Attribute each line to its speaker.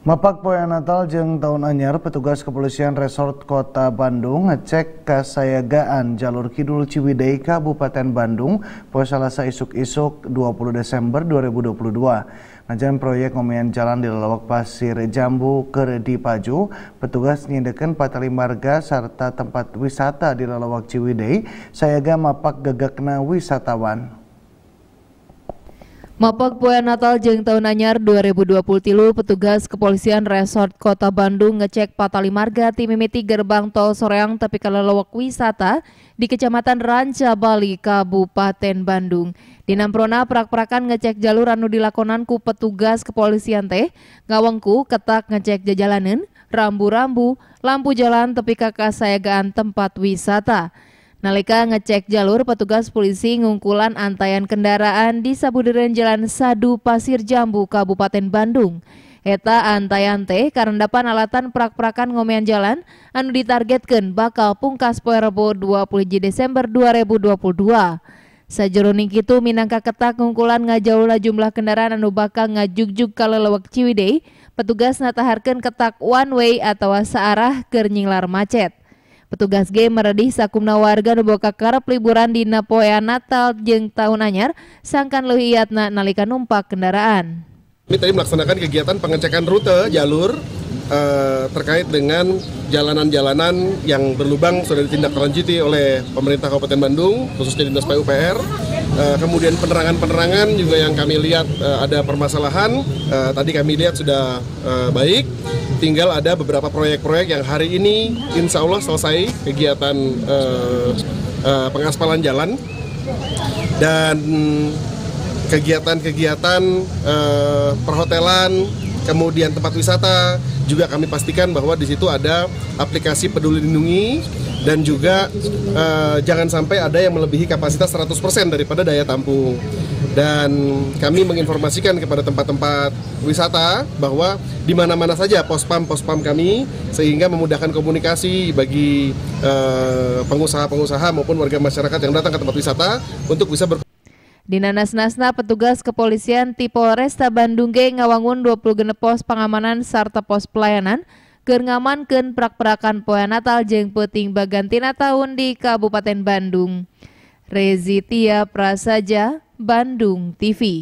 Speaker 1: Mapak Poe Natal jeng tahun anyar petugas kepolisian resort kota Bandung ngecek kesayagaan jalur kidul Ciwidey Kabupaten Bandung pada Selasa isuk-isuk 20 Desember 2022. Najan proyek ngomean jalan di lelawak pasir Jambu ke Paju, petugas nyindekan patali marga serta tempat wisata di lelawak Ciwidey, sayaga mapak gagakna wisatawan.
Speaker 2: Mapak Poe Natal jeng tahun anyar 2020 tilu petugas kepolisian resort kota Bandung ngecek patali marga timimiti gerbang tol soreang tapi kelelawak wisata di kecamatan Ranca Bali Kabupaten Bandung. Di Namprona prak-prakan ngecek jalur anu dilakonan ku petugas kepolisian teh ngawengku ketak ngecek jajalanan rambu-rambu lampu jalan tepi kakak sayagaan tempat wisata. Nalika ngecek jalur, petugas polisi ngungkulan antayan kendaraan di Sabuderen Jalan Sadu Pasir Jambu, Kabupaten Bandung. Eta antayan teh karendapan alatan prak-prakan ngomean jalan anu ditargetkan bakal pungkas poe Rebo 20 Desember 2022. Sajeroning itu, minangka ketak ngungkulan ngajaulah jumlah kendaraan anu bakal ngajuk-juk kalau lewat Ciwidey, petugas nataharkan ketak one way atau searah keur macet. Petugas G meredih sakumna warga nuboka karep liburan dina poea Natal jeung tahun anyar sangkan leuhiyatna nalika numpak kendaraan.
Speaker 3: Kami tadi melaksanakan kegiatan pengecekan rute jalur eh, terkait dengan jalanan-jalanan yang berlubang sudah ditindaklanjuti oleh pemerintah Kabupaten Bandung khususnya Dinas PUPR Eh, kemudian penerangan-penerangan juga yang kami lihat uh, ada permasalahan. Uh, tadi kami lihat sudah uh, baik. Tinggal ada beberapa proyek-proyek yang hari ini insya Allah selesai kegiatan uh, uh, pengaspalan jalan dan kegiatan-kegiatan uh, perhotelan, kemudian tempat wisata juga kami pastikan bahwa di situ ada aplikasi peduli lindungi dan juga uh, jangan sampai ada yang melebihi kapasitas 100% daripada daya tampung. Dan kami menginformasikan kepada tempat-tempat wisata bahwa di mana-mana saja pos pam pos pam kami sehingga memudahkan komunikasi bagi eh, pengusaha-pengusaha maupun warga masyarakat yang datang ke tempat wisata untuk bisa ber
Speaker 2: di Nanas Nasna, petugas kepolisian Tipe Resta Bandung G ngawangun 20 genep pos pengamanan serta pos pelayanan keur ngamankeun prak-prakan poe Natal jeung peuting bagantina tahun di Kabupaten Bandung. Rezitia Prasaja, Bandung TV.